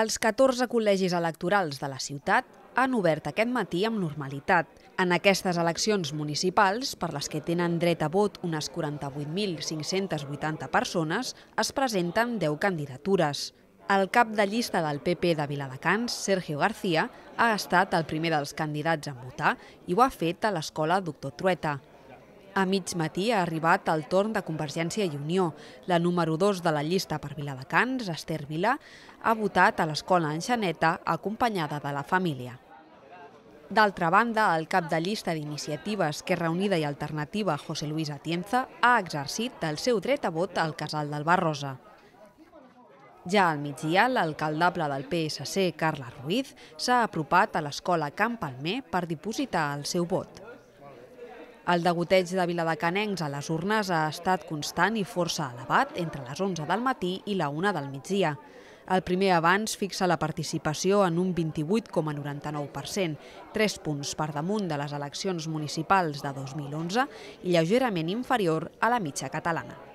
Els 14 col·legis electorals de la ciutat han obert aquest matí amb normalitat. En aquestes eleccions municipals, per les que tenen dret a vot unes 48.580 persones, es presenten 10 candidatures. El cap de llista del PP de Viladecans, Sergio García, ha estat el primer dels candidats a votar i ho ha fet a l'escola Doctor Trueta. A mig matí ha arribat el torn de Convergència i Unió. La número 2 de la llista per Viladecans, Esther Vila, ha votat a l'escola Enxaneta acompanyada de la família. D'altra banda, el cap de llista d'iniciatives Esquerra Unida i Alternativa, José Luis Atienza, ha exercit el seu dret a vot al casal del Barrosa. Ja al migdia, l'alcaldable del PSC, Carla Ruiz, s'ha apropat a l'escola Camp Palmer per dipositar el seu vot. El degoteig de Viladecanencs a les urnes ha estat constant i força elevat entre les 11 del matí i la 1 del migdia. El primer avanç fixa la participació en un 28,99%, 3 punts per damunt de les eleccions municipals de 2011 i lleugerament inferior a la mitja catalana.